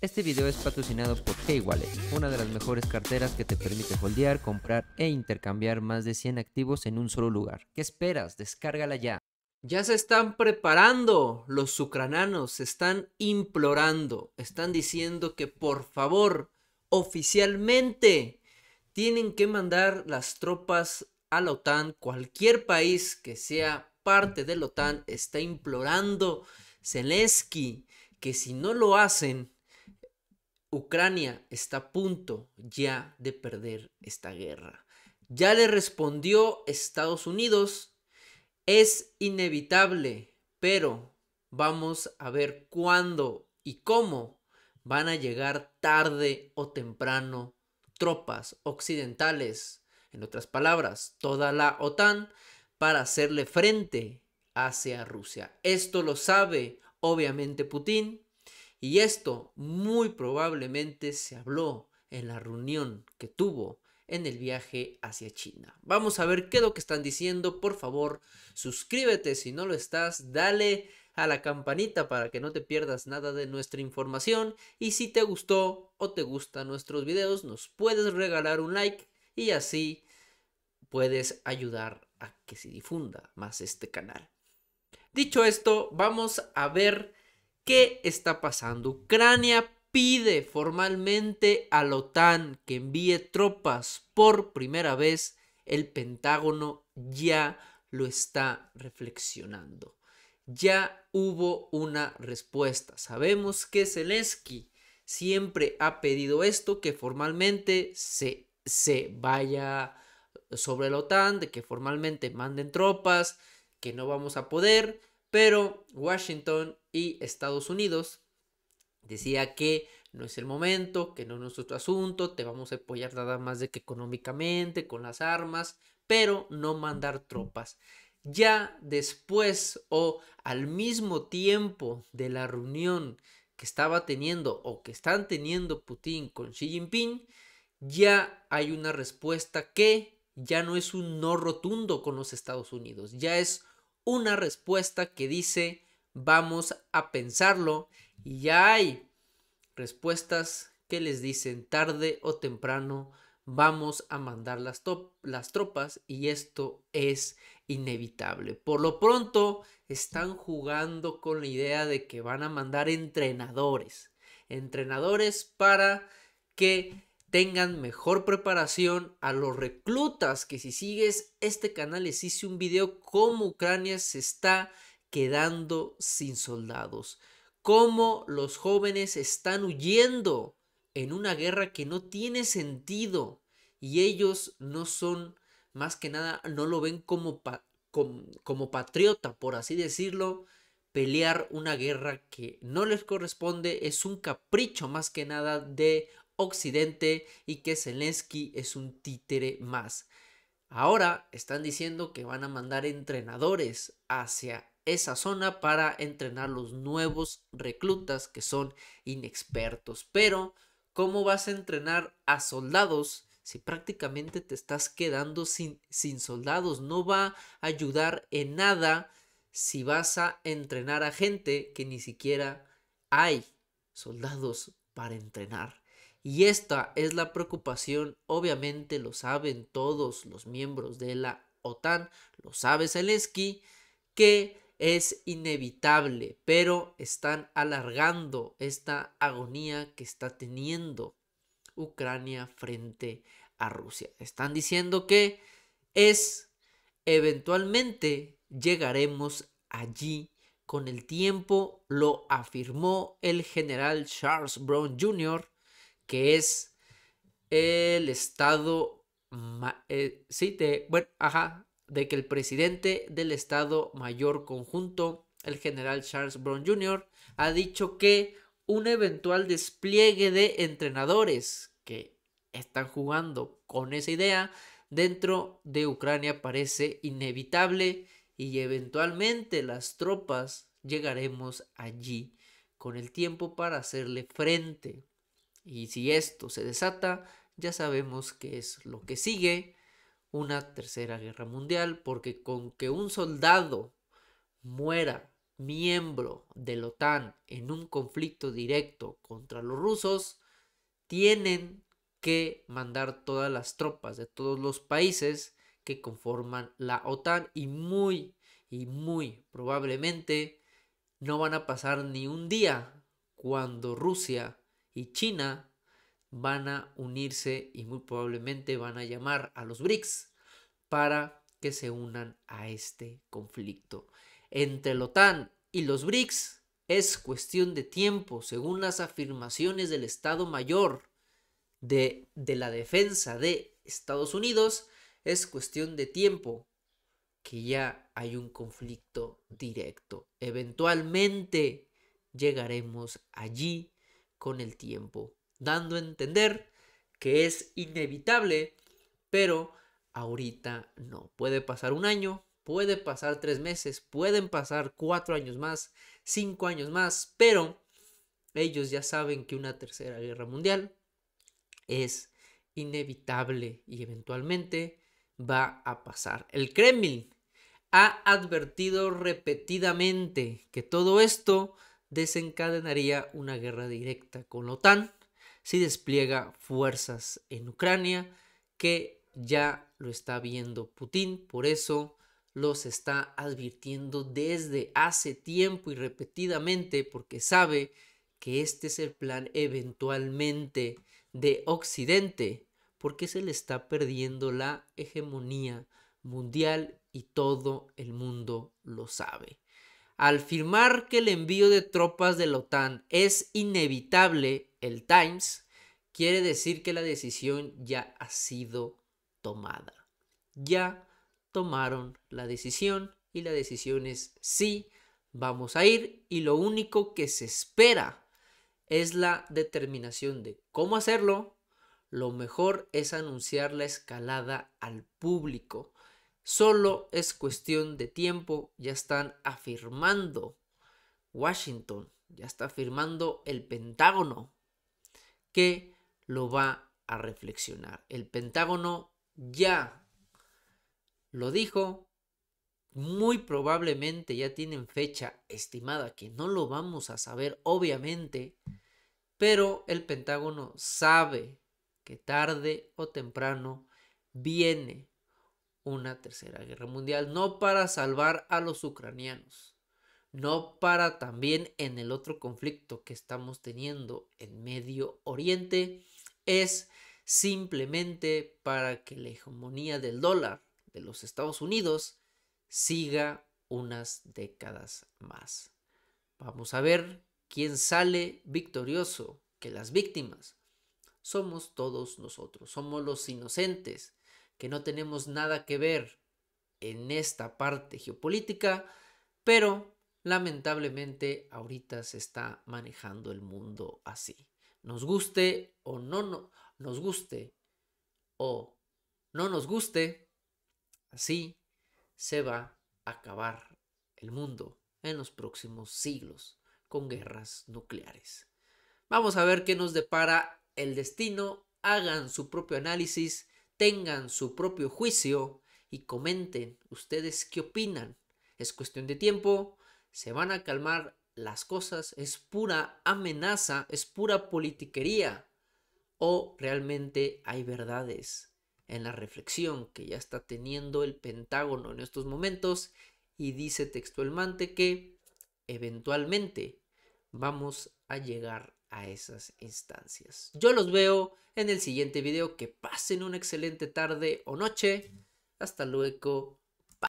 Este video es patrocinado por k una de las mejores carteras que te permite holdear, comprar e intercambiar más de 100 activos en un solo lugar. ¿Qué esperas? Descárgala ya. Ya se están preparando los ucranianos, se están implorando, están diciendo que por favor, oficialmente, tienen que mandar las tropas a la OTAN. Cualquier país que sea parte de la OTAN está implorando Zelensky que si no lo hacen, Ucrania está a punto ya de perder esta guerra. Ya le respondió Estados Unidos, es inevitable, pero vamos a ver cuándo y cómo van a llegar tarde o temprano tropas occidentales, en otras palabras, toda la OTAN, para hacerle frente hacia Rusia. Esto lo sabe obviamente Putin, y esto muy probablemente se habló en la reunión que tuvo en el viaje hacia China. Vamos a ver qué es lo que están diciendo. Por favor, suscríbete si no lo estás. Dale a la campanita para que no te pierdas nada de nuestra información. Y si te gustó o te gustan nuestros videos, nos puedes regalar un like y así puedes ayudar a que se difunda más este canal. Dicho esto, vamos a ver ¿Qué está pasando? Ucrania pide formalmente a la OTAN que envíe tropas por primera vez. El Pentágono ya lo está reflexionando. Ya hubo una respuesta. Sabemos que Zelensky siempre ha pedido esto, que formalmente se, se vaya sobre la OTAN, de que formalmente manden tropas, que no vamos a poder, pero Washington y Estados Unidos decía que no es el momento, que no es nuestro asunto, te vamos a apoyar nada más de que económicamente, con las armas, pero no mandar tropas. Ya después o al mismo tiempo de la reunión que estaba teniendo o que están teniendo Putin con Xi Jinping, ya hay una respuesta que ya no es un no rotundo con los Estados Unidos, ya es una respuesta que dice vamos a pensarlo y ya hay respuestas que les dicen tarde o temprano vamos a mandar las, tropas y esto es inevitable. Por lo pronto están jugando con la idea de que van a mandar entrenadores, entrenadores para que tengan mejor preparación a los reclutas que si sigues este canal les hice un video cómo Ucrania se está quedando sin soldados, cómo los jóvenes están huyendo en una guerra que no tiene sentido y ellos no son más que nada no lo ven como como patriota por así decirlo pelear una guerra que no les corresponde es un capricho más que nada de Occidente y que Zelensky es un títere más. Ahora están diciendo que van a mandar entrenadores hacia esa zona para entrenar los nuevos reclutas que son inexpertos. Pero, ¿cómo vas a entrenar a soldados si prácticamente te estás quedando sin, sin soldados? No va a ayudar en nada si vas a entrenar a gente que ni siquiera hay soldados para entrenar. Y esta es la preocupación, obviamente lo saben todos los miembros de la OTAN, lo sabe Zelensky, que es inevitable, pero están alargando esta agonía que está teniendo Ucrania frente a Rusia. Están diciendo que es eventualmente llegaremos allí con el tiempo, lo afirmó el general Charles Brown Jr., que es el estado, eh, sí, de, bueno, ajá, de que el presidente del Estado Mayor Conjunto, el general Charles Brown Jr., ha dicho que un eventual despliegue de entrenadores que están jugando con esa idea dentro de Ucrania parece inevitable y eventualmente las tropas llegaremos allí con el tiempo para hacerle frente. Y si esto se desata, ya sabemos que es lo que sigue una tercera guerra mundial, porque con que un soldado muera miembro de la OTAN en un conflicto directo contra los rusos, tienen que mandar todas las tropas de todos los países que conforman la OTAN y muy y muy probablemente no van a pasar ni un día cuando Rusia y China van a unirse y muy probablemente van a llamar a los BRICS para que se unan a este conflicto. Entre la OTAN y los BRICS es cuestión de tiempo, según las afirmaciones del Estado Mayor de, de la Defensa de Estados Unidos, es cuestión de tiempo que ya hay un conflicto directo. Eventualmente llegaremos allí con el tiempo, dando a entender que es inevitable, pero ahorita no. Puede pasar un año, puede pasar tres meses, pueden pasar cuatro años más, cinco años más, pero ellos ya saben que una tercera guerra mundial es inevitable y eventualmente va a pasar. El Kremlin ha advertido repetidamente que todo esto desencadenaría una guerra directa con la OTAN si despliega fuerzas en Ucrania, que ya lo está viendo Putin, por eso los está advirtiendo desde hace tiempo y repetidamente porque sabe que este es el plan eventualmente de Occidente, porque se le está perdiendo la hegemonía mundial y todo el mundo lo sabe. Al firmar que el envío de tropas de la OTAN es inevitable, el Times quiere decir que la decisión ya ha sido tomada. Ya tomaron la decisión y la decisión es sí, vamos a ir y lo único que se espera es la determinación de cómo hacerlo. Lo mejor es anunciar la escalada al público Solo es cuestión de tiempo, ya están afirmando Washington, ya está afirmando el Pentágono que lo va a reflexionar. El Pentágono ya lo dijo, muy probablemente ya tienen fecha estimada que no lo vamos a saber, obviamente, pero el Pentágono sabe que tarde o temprano viene una tercera guerra mundial, no para salvar a los ucranianos, no para también en el otro conflicto que estamos teniendo en Medio Oriente, es simplemente para que la hegemonía del dólar de los Estados Unidos siga unas décadas más. Vamos a ver quién sale victorioso, que las víctimas somos todos nosotros, somos los inocentes, que no tenemos nada que ver en esta parte geopolítica, pero lamentablemente ahorita se está manejando el mundo así. Nos guste o no, no nos guste o no nos guste, así se va a acabar el mundo en los próximos siglos con guerras nucleares. Vamos a ver qué nos depara el destino, hagan su propio análisis tengan su propio juicio y comenten ustedes qué opinan. Es cuestión de tiempo, se van a calmar las cosas, es pura amenaza, es pura politiquería. O realmente hay verdades en la reflexión que ya está teniendo el Pentágono en estos momentos y dice textualmente que eventualmente vamos a llegar a esas instancias. Yo los veo en el siguiente video. Que pasen una excelente tarde o noche. Hasta luego.